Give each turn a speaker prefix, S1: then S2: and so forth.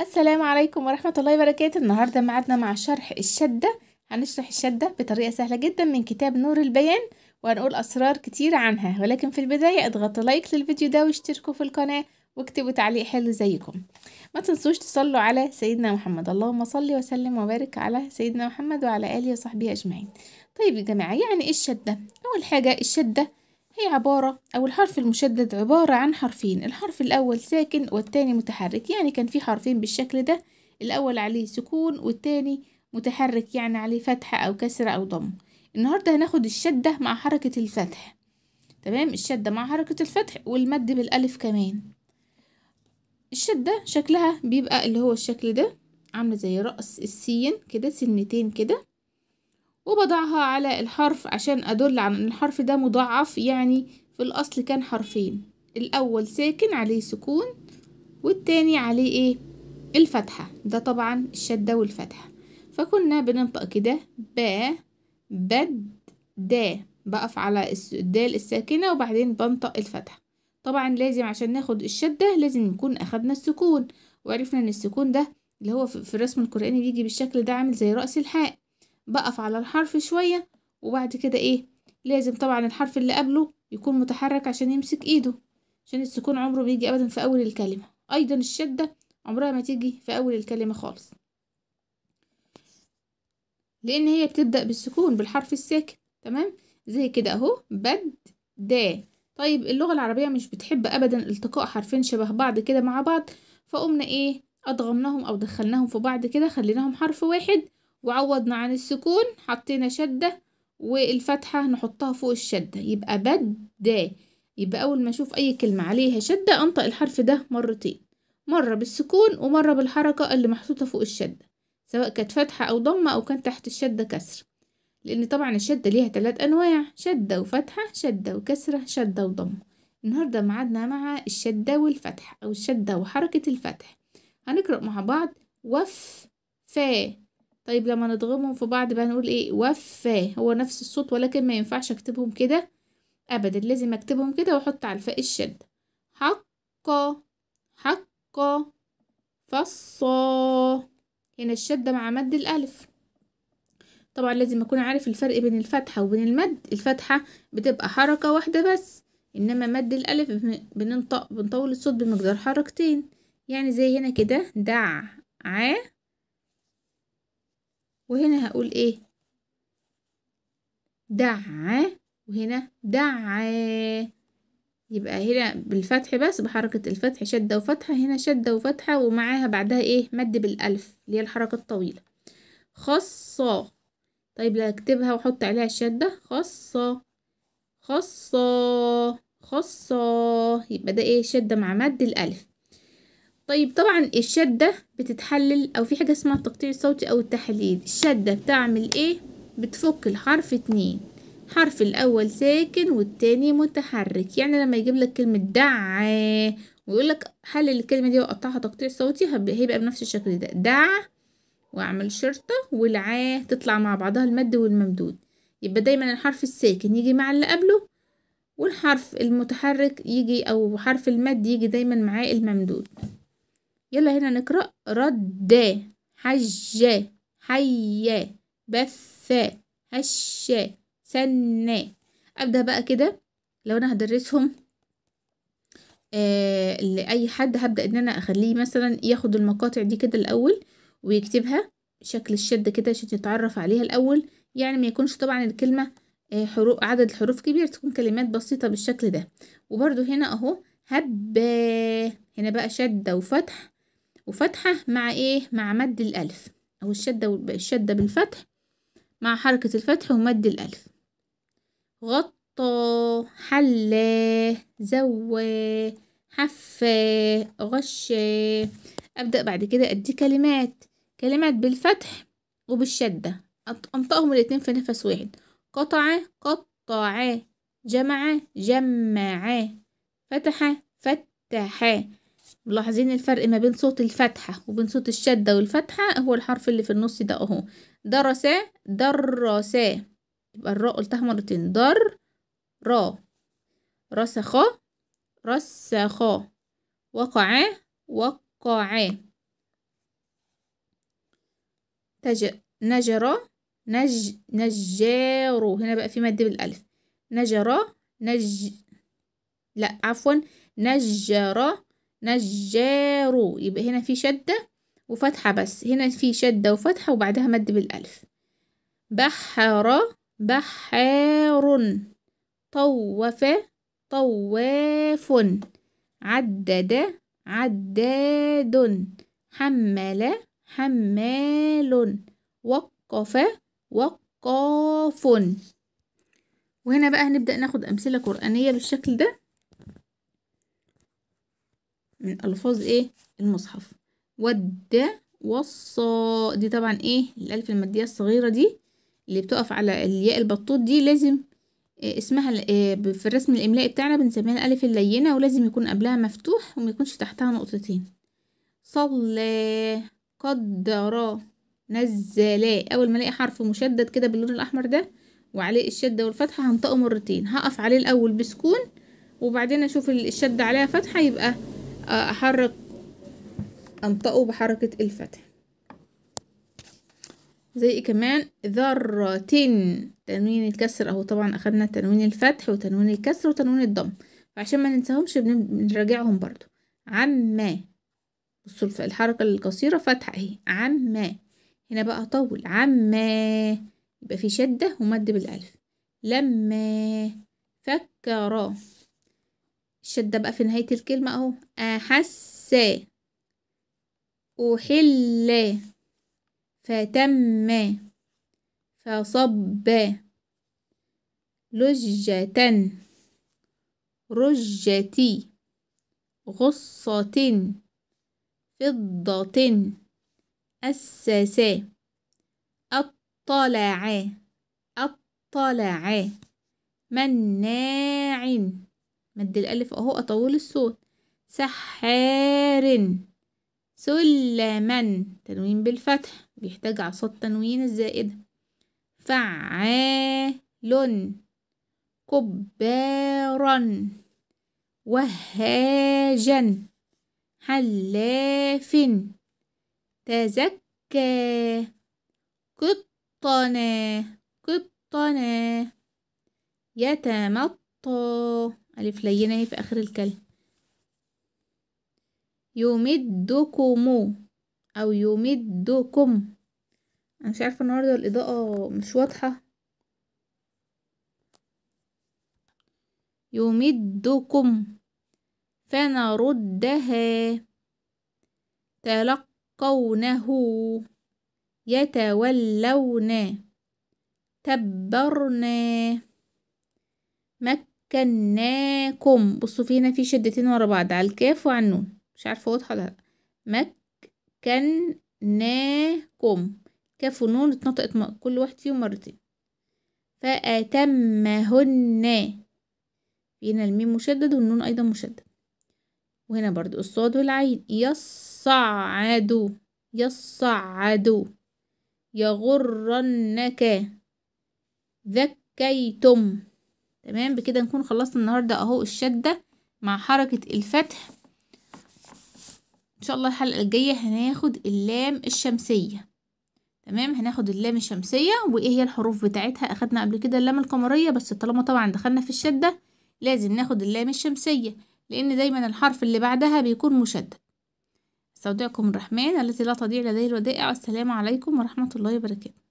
S1: السلام عليكم ورحمة الله وبركاته النهاردة معدنا مع شرح الشدة هنشرح الشدة بطريقة سهلة جدا من كتاب نور البيان وهنقول أسرار كتير عنها ولكن في البداية اضغطوا لايك للفيديو ده واشتركوا في القناة واكتبوا تعليق حلو زيكم ما تنسوش تصلوا على سيدنا محمد اللهم صل وسلم وبارك على سيدنا محمد وعلى آله وصحبه أجمعين طيب يا جماعة يعني إيه الشدة؟ أول حاجة الشدة هي عبارة أو الحرف المشدد عبارة عن حرفين الحرف الأول ساكن والتاني متحرك يعني كان في حرفين بالشكل ده الأول عليه سكون والتاني متحرك يعني عليه فتحة أو كسرة أو ضم النهاردة هناخد الشدة مع حركة الفتح تمام الشدة مع حركة الفتح والمد بالألف كمان الشدة شكلها بيبقى اللي هو الشكل ده عاملة زي رأس السين كده سنتين كده وبضعها على الحرف عشان أدل على أن الحرف ده مضاعف يعني في الأصل كان حرفين الأول ساكن عليه سكون والتاني عليه إيه الفتحة ده طبعا الشدة والفتحة فكنا بننطق كده با بد دا بقف على الدال الساكنة وبعدين بنطق الفتحة طبعا لازم عشان ناخد الشدة لازم نكون أخدنا السكون وعرفنا أن السكون ده اللي هو في الرسم القرآني بيجي بالشكل ده عامل زي رأس الحاء بقف على الحرف شوية وبعد كده ايه لازم طبعا الحرف اللي قبله يكون متحرك عشان يمسك ايده عشان السكون عمره بيجي ابدا في اول الكلمة ايضا الشدة عمرها ما تيجي في اول الكلمة خالص لان هي بتبدأ بالسكون بالحرف الساكن تمام زي كده اهو بد دا طيب اللغة العربية مش بتحب ابدا التقاء حرفين شبه بعض كده مع بعض فقمنا ايه اضغمناهم او دخلناهم في بعض كده خليناهم حرف واحد وعوضنا عن السكون حطينا شدة والفتحة نحطها فوق الشدة يبقى بدأ يبقى أول ما أشوف أي كلمة عليها شدة أنطق الحرف ده مرتين مرة بالسكون ومرة بالحركة اللي محطوطة فوق الشدة سواء كانت فتحة أو ضمة أو كان تحت الشدة كسر لأن طبعا الشدة ليها تلات أنواع شدة وفتحة شدة وكسرة شدة وضمة النهاردة معادنا مع الشدة والفتحة أو الشدة وحركة الفتح هنقرأ مع بعض وف فا طيب لما نضغمهم في بعض بقى نقول ايه وفا هو نفس الصوت ولكن ما ينفعش اكتبهم كده ابدا لازم اكتبهم كده واحط على الفاء الشده حق حق فصا هنا الشده مع مد الالف طبعا لازم اكون عارف الفرق بين الفتحه وبين المد الفتحه بتبقى حركه واحده بس انما مد الالف بننطق بنطول الصوت بمقدار حركتين يعني زي هنا كده دع ع وهنا هقول ايه دع وهنا دع يبقى هنا بالفتح بس بحركة الفتح شدة وفتحة هنا شدة وفتحة ومعاها بعدها ايه مد بالألف اللي هي الحركة الطويلة خاصة طيب لا اكتبها واحط عليها الشدة خاصة خاصة خاصة يبقى ده ايه شدة مع مد الألف طيب طبعا الشدة بتتحلل أو في حاجة اسمها التقطيع الصوتي أو التحليل الشدة بتعمل إيه؟ بتفك الحرف اتنين حرف الأول ساكن والتاني متحرك يعني لما يجيب لك كلمة دع ويقول لك حلل الكلمة دي وقطعها تقطيع صوتي هيبقى بنفس الشكل ده دع وأعمل شرطة والعاء تطلع مع بعضها المد والممدود يبقى دايما الحرف الساكن يجي مع اللي قبله والحرف المتحرك يجي أو حرف المد يجي دايما معاه الممدود يلا هنا نقرأ رد حج حي بث هش سن أبدأ بقى كده لو أنا هدرسهم آه لأي حد هبدأ إن أنا أخليه مثلا ياخد المقاطع دي كده الأول ويكتبها شكل الشد كده عشان يتعرف عليها الأول يعني ما يكونش طبعا الكلمة آه، حروف عدد الحروف كبير تكون كلمات بسيطة بالشكل ده وبرده هنا أهو هب هنا بقى شدة وفتح وفتحة مع إيه مع مد الألف أو الشدة الشدة بالفتح مع حركة الفتح ومد الألف غطى حلى زوى حفى غشى أبدأ بعد كده أدي كلمات كلمات بالفتح وبالشدة أنطقهم الاتنين في نفس واحد قطع قطع جمع جمع فتح فتح ملاحظين الفرق ما بين صوت الفتحة وبين صوت الشدة والفتحة هو الحرف اللي في النص ده اهو درسا درسا يبقى الراء قلتها مرتين در را رسخا رسخا وقعا وقعا تج نجرا نج نجارو هنا بقى في مد بالالف نجرا نج لا عفوا نجرا نجار يبقى هنا في شدة وفتحة بس هنا في شدة وفتحة وبعدها مد بالألف بحر بحار طوف طواف عدد عداد حمل حمال وقف وقاف وهنا بقى هنبدأ ناخد أمثلة قرآنية بالشكل ده من ألفاظ إيه المصحف ود وص دي طبعا إيه الألف المادية الصغيرة دي اللي بتقف على الياء البطوط دي لازم آه، اسمها آه، في الرسم الإملائي بتاعنا بنسميها الألف اللينة ولازم يكون قبلها مفتوح وما يكونش تحتها نقطتين صلى قدر نزل أول ما ألاقي حرف مشدد كده باللون الأحمر ده وعليه الشدة والفتحة هنطقه مرتين هقف عليه الأول بسكون وبعدين أشوف الشدة عليها فتحة يبقى احرك انطقه بحركة الفتح زي كمان ذرة تنوين الكسر اهو طبعا اخدنا تنوين الفتح وتنوين الكسر وتنوين الضم فعشان ما ننساهمش بنراجعهم برضو عما بصوا الحركة القصيرة فتحة اهي عما هنا بقى اطول عما يبقى في شدة ومد بالالف لما فكر الشدة بقى في نهاية الكلمة اهو أحس أحل فتم فصب لجة رجتي غصة فضة أسس أطلع أطلع مناع مد الألف أهو أطول الصوت سحار سلما تنوين بالفتح بيحتاج عصا تنوين الزائدة فعال كبارا وهاجا حلاف تزكى قطنا قطنا يتمط ألف لينة اهي في آخر الكلمة يمدكم أو يمدكم أنا مش عارفة النهاردة الإضاءة مش واضحة يمدكم فنردها تلقونه يتولون تبرنا مكناكم بصوا في هنا في شدتين ورا بعض على الكاف وعلى النون مش عارفه واضحه ولا لا مكناكم كاف ونون اتنطقت كل واحد فيهم مرتين فأتمهن هنا الميم مشدد والنون أيضا مشدد وهنا برضو الصاد والعين يصعد يصعد يغرنك ذكيتم تمام بكده نكون خلصنا النهاردة اهو الشدة مع حركة الفتح ان شاء الله الحلقة الجاية هناخد اللام الشمسية تمام هناخد اللام الشمسية وايه هي الحروف بتاعتها اخدنا قبل كده اللام القمرية بس طالما طبعا دخلنا في الشدة لازم ناخد اللام الشمسية لان دايما الحرف اللي بعدها بيكون مشدد استودعكم الرحمن الذي لا تضيع لديه الودائع والسلام عليكم ورحمة الله وبركاته